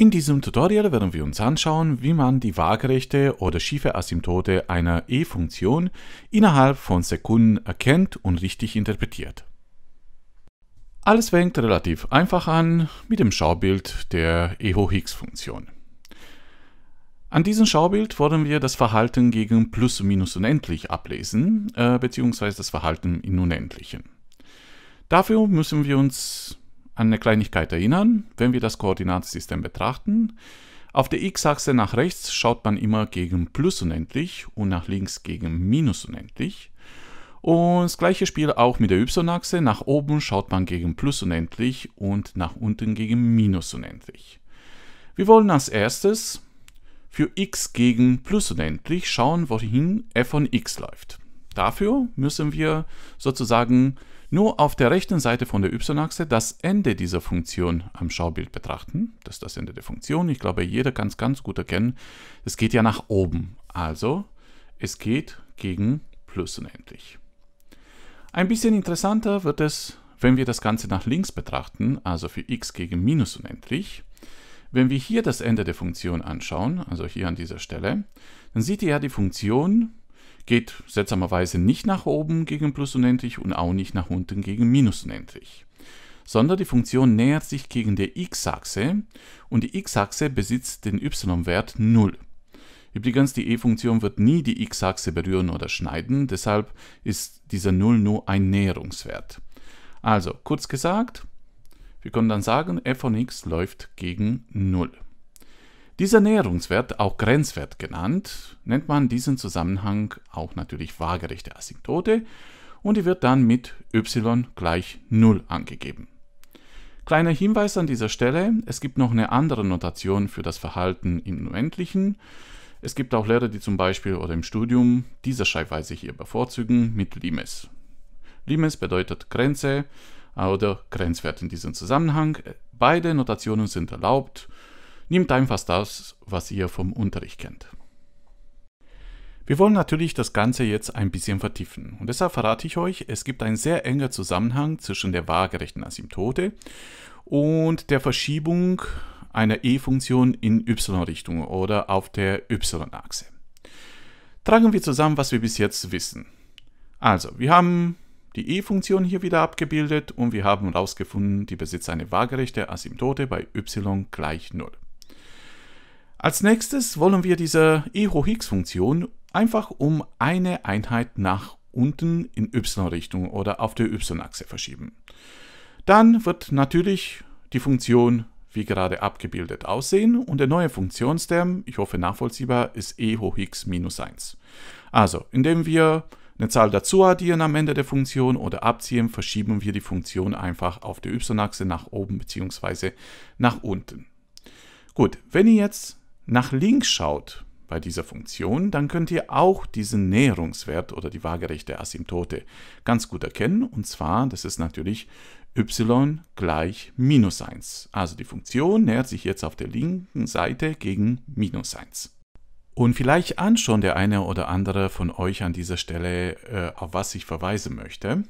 In diesem Tutorial werden wir uns anschauen, wie man die waagerechte oder schiefe Asymptote einer E-Funktion innerhalb von Sekunden erkennt und richtig interpretiert. Alles fängt relativ einfach an mit dem Schaubild der E higgs funktion An diesem Schaubild wollen wir das Verhalten gegen plus minus unendlich ablesen, äh, beziehungsweise das Verhalten in Unendlichen. Dafür müssen wir uns an eine Kleinigkeit erinnern, wenn wir das Koordinatensystem betrachten. Auf der x-Achse nach rechts schaut man immer gegen plus unendlich und nach links gegen minus unendlich. Und das gleiche Spiel auch mit der y-Achse. Nach oben schaut man gegen plus unendlich und nach unten gegen minus unendlich. Wir wollen als erstes für x gegen plus unendlich schauen, wohin f von x läuft. Dafür müssen wir sozusagen nur auf der rechten Seite von der y-Achse das Ende dieser Funktion am Schaubild betrachten. Das ist das Ende der Funktion. Ich glaube, jeder kann es ganz gut erkennen. Es geht ja nach oben. Also, es geht gegen Plus unendlich. Ein bisschen interessanter wird es, wenn wir das Ganze nach links betrachten, also für x gegen minus unendlich. Wenn wir hier das Ende der Funktion anschauen, also hier an dieser Stelle, dann seht ihr ja, die Funktion geht seltsamerweise nicht nach oben gegen plus unendlich und auch nicht nach unten gegen minus unendlich, sondern die Funktion nähert sich gegen der x-Achse und die x-Achse besitzt den y-Wert 0. Übrigens, die e-Funktion wird nie die x-Achse berühren oder schneiden, deshalb ist dieser 0 nur ein Näherungswert. Also, kurz gesagt, wir können dann sagen, f von x läuft gegen 0. Dieser Näherungswert, auch Grenzwert genannt, nennt man diesen Zusammenhang auch natürlich waagerechte Asymptote und die wird dann mit y gleich 0 angegeben. Kleiner Hinweis an dieser Stelle, es gibt noch eine andere Notation für das Verhalten im Unendlichen. Es gibt auch Lehrer, die zum Beispiel oder im Studium diese Schreibweise hier bevorzugen mit Limes. Limes bedeutet Grenze oder Grenzwert in diesem Zusammenhang. Beide Notationen sind erlaubt Nehmt einfach das, was ihr vom Unterricht kennt. Wir wollen natürlich das Ganze jetzt ein bisschen vertiefen und deshalb verrate ich euch, es gibt einen sehr enger Zusammenhang zwischen der waagerechten Asymptote und der Verschiebung einer E-Funktion in y-Richtung oder auf der y-Achse. Tragen wir zusammen, was wir bis jetzt wissen. Also, wir haben die E-Funktion hier wieder abgebildet und wir haben herausgefunden, die besitzt eine waagerechte Asymptote bei y gleich 0. Als nächstes wollen wir diese e hoch x Funktion einfach um eine Einheit nach unten in y-Richtung oder auf der y-Achse verschieben. Dann wird natürlich die Funktion wie gerade abgebildet aussehen und der neue Funktionsterm, ich hoffe nachvollziehbar, ist e hoch x minus 1. Also, indem wir eine Zahl dazu addieren am Ende der Funktion oder abziehen, verschieben wir die Funktion einfach auf der y-Achse nach oben bzw. nach unten. Gut, wenn ihr jetzt nach links schaut bei dieser Funktion, dann könnt ihr auch diesen Näherungswert oder die waagerechte Asymptote ganz gut erkennen. Und zwar, das ist natürlich y gleich minus 1. Also die Funktion nähert sich jetzt auf der linken Seite gegen minus 1. Und vielleicht anschauen der eine oder andere von euch an dieser Stelle, äh, auf was ich verweisen möchte.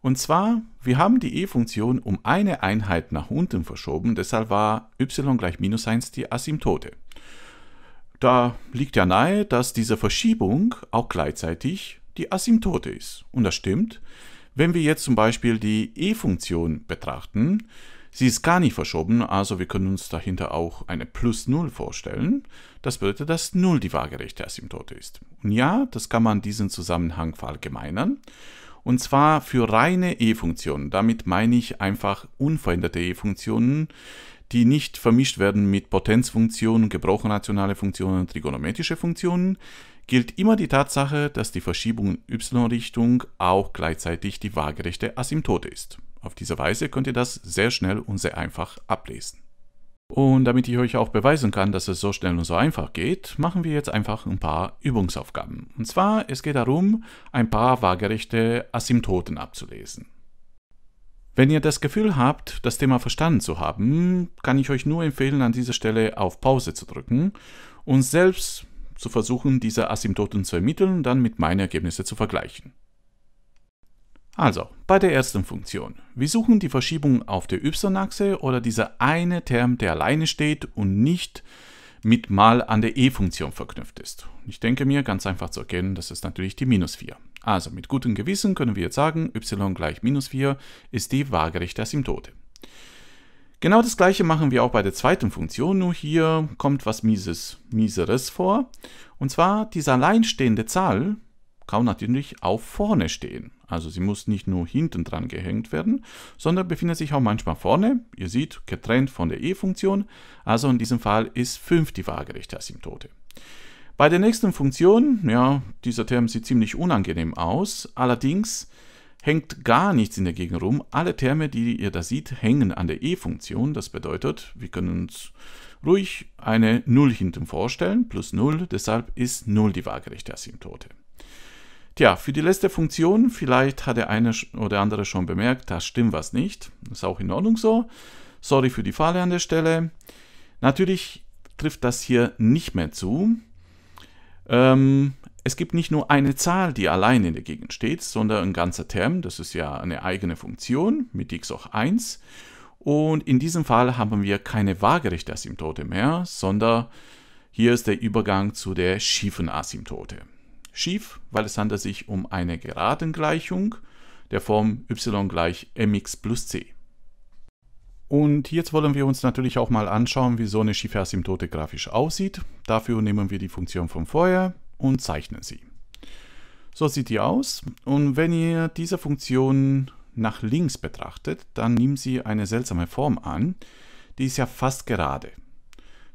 Und zwar, wir haben die e-Funktion um eine Einheit nach unten verschoben, deshalb war y gleich minus 1 die Asymptote. Da liegt ja nahe, dass diese Verschiebung auch gleichzeitig die Asymptote ist. Und das stimmt. Wenn wir jetzt zum Beispiel die E-Funktion betrachten, sie ist gar nicht verschoben, also wir können uns dahinter auch eine plus 0 vorstellen. Das bedeutet, dass 0 die waagerechte Asymptote ist. Und ja, das kann man diesen Zusammenhang verallgemeinern. Und zwar für reine E-Funktionen. Damit meine ich einfach unveränderte E-Funktionen, die nicht vermischt werden mit Potenzfunktionen, gebrochen gebrauchernationale Funktionen und trigonometrische Funktionen, gilt immer die Tatsache, dass die Verschiebung in y-Richtung auch gleichzeitig die waagerechte Asymptote ist. Auf diese Weise könnt ihr das sehr schnell und sehr einfach ablesen. Und damit ich euch auch beweisen kann, dass es so schnell und so einfach geht, machen wir jetzt einfach ein paar Übungsaufgaben. Und zwar, es geht darum, ein paar waagerechte Asymptoten abzulesen. Wenn ihr das Gefühl habt, das Thema verstanden zu haben, kann ich euch nur empfehlen, an dieser Stelle auf Pause zu drücken und selbst zu versuchen, diese Asymptoten zu ermitteln und dann mit meinen Ergebnissen zu vergleichen. Also, bei der ersten Funktion. Wir suchen die Verschiebung auf der y-Achse oder dieser eine Term, der alleine steht und nicht mit mal an der e-Funktion verknüpft ist. Ich denke mir, ganz einfach zu erkennen, das ist natürlich die minus 4. Also mit gutem Gewissen können wir jetzt sagen, y gleich minus 4 ist die waagerechte Asymptote. Genau das gleiche machen wir auch bei der zweiten Funktion, nur hier kommt was Mieses, Mieseres vor. Und zwar diese alleinstehende Zahl, kann natürlich auch vorne stehen. Also sie muss nicht nur hinten dran gehängt werden, sondern befindet sich auch manchmal vorne. Ihr seht, getrennt von der E-Funktion. Also in diesem Fall ist 5 die waagerechte Asymptote. Bei der nächsten Funktion, ja, dieser Term sieht ziemlich unangenehm aus. Allerdings hängt gar nichts in der Gegend rum. Alle Terme, die ihr da seht, hängen an der E-Funktion. Das bedeutet, wir können uns ruhig eine 0 hinten vorstellen, plus 0. Deshalb ist 0 die waagerechte Asymptote. Tja, für die letzte Funktion, vielleicht hat der eine oder andere schon bemerkt, da stimmt was nicht. Ist auch in Ordnung so. Sorry für die Falle an der Stelle. Natürlich trifft das hier nicht mehr zu. Ähm, es gibt nicht nur eine Zahl, die allein in der Gegend steht, sondern ein ganzer Term. Das ist ja eine eigene Funktion mit x hoch 1. Und in diesem Fall haben wir keine waagerechte Asymptote mehr, sondern hier ist der Übergang zu der schiefen Asymptote schief, weil es handelt sich um eine geraden Gleichung der Form y gleich mx plus c. Und jetzt wollen wir uns natürlich auch mal anschauen, wie so eine schiefe Asymptote grafisch aussieht. Dafür nehmen wir die Funktion von vorher und zeichnen sie. So sieht die aus. Und wenn ihr diese Funktion nach links betrachtet, dann nimmt sie eine seltsame Form an. Die ist ja fast gerade.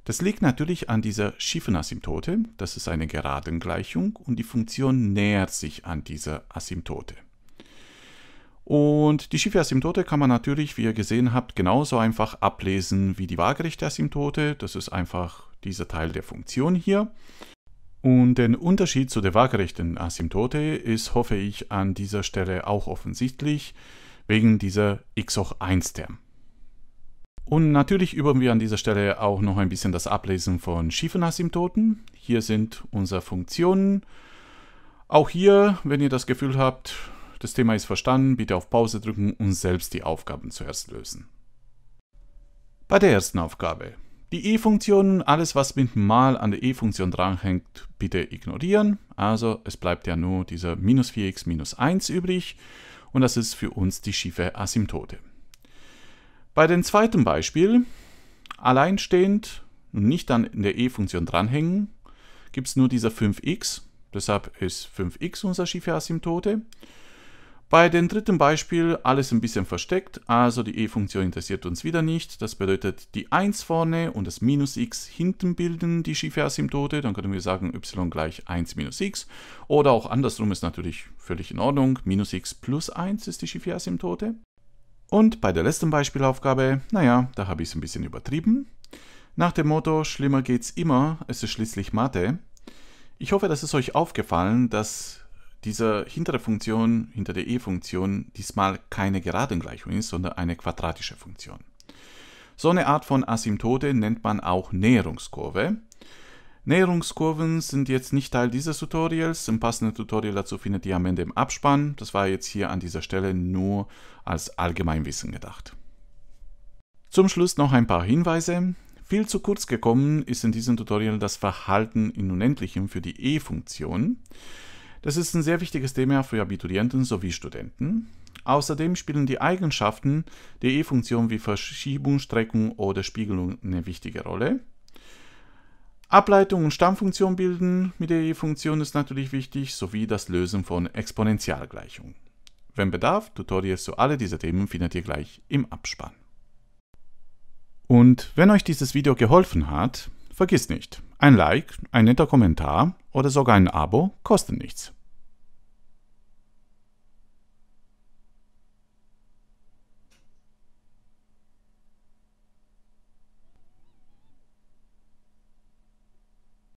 Das liegt natürlich an dieser schiefen Asymptote, das ist eine geraden Gleichung und die Funktion nähert sich an dieser Asymptote. Und die schiefe Asymptote kann man natürlich, wie ihr gesehen habt, genauso einfach ablesen wie die waagerechte Asymptote. Das ist einfach dieser Teil der Funktion hier. Und den Unterschied zu der waagerechten Asymptote ist, hoffe ich, an dieser Stelle auch offensichtlich, wegen dieser x hoch 1 Term. Und natürlich üben wir an dieser Stelle auch noch ein bisschen das Ablesen von schiefen Asymptoten. Hier sind unsere Funktionen. Auch hier, wenn ihr das Gefühl habt, das Thema ist verstanden, bitte auf Pause drücken und selbst die Aufgaben zuerst lösen. Bei der ersten Aufgabe. Die E-Funktion, alles was mit mal an der E-Funktion dranhängt, bitte ignorieren. Also es bleibt ja nur dieser minus 4x minus 1 übrig und das ist für uns die schiefe Asymptote. Bei dem zweiten Beispiel, alleinstehend, und nicht an der e-Funktion dranhängen, gibt es nur dieser 5x, deshalb ist 5x unser schiefe Asymptote. Bei dem dritten Beispiel alles ein bisschen versteckt, also die e-Funktion interessiert uns wieder nicht. Das bedeutet, die 1 vorne und das minus x hinten bilden die schiefe Asymptote. Dann können wir sagen, y gleich 1 minus x. Oder auch andersrum ist natürlich völlig in Ordnung. Minus x plus 1 ist die schiefe Asymptote. Und bei der letzten Beispielaufgabe, naja, da habe ich es ein bisschen übertrieben. Nach dem Motto, schlimmer geht's immer, es ist schließlich Mathe. Ich hoffe, dass es euch aufgefallen, dass diese hintere Funktion, hinter der E-Funktion, diesmal keine geraden Gleichung ist, sondern eine quadratische Funktion. So eine Art von Asymptote nennt man auch Näherungskurve. Näherungskurven sind jetzt nicht Teil dieses Tutorials. Ein passendes Tutorial dazu findet ihr am Ende im Abspann. Das war jetzt hier an dieser Stelle nur als Allgemeinwissen gedacht. Zum Schluss noch ein paar Hinweise. Viel zu kurz gekommen ist in diesem Tutorial das Verhalten in Unendlichem für die E-Funktion. Das ist ein sehr wichtiges Thema für Abiturienten sowie Studenten. Außerdem spielen die Eigenschaften der E-Funktion wie Verschiebung, Streckung oder Spiegelung eine wichtige Rolle. Ableitung und Stammfunktion bilden mit der e Funktion ist natürlich wichtig, sowie das Lösen von Exponentialgleichungen. Wenn Bedarf, Tutorials zu alle dieser Themen findet ihr gleich im Abspann. Und wenn euch dieses Video geholfen hat, vergiss nicht, ein Like, ein netter Kommentar oder sogar ein Abo kosten nichts.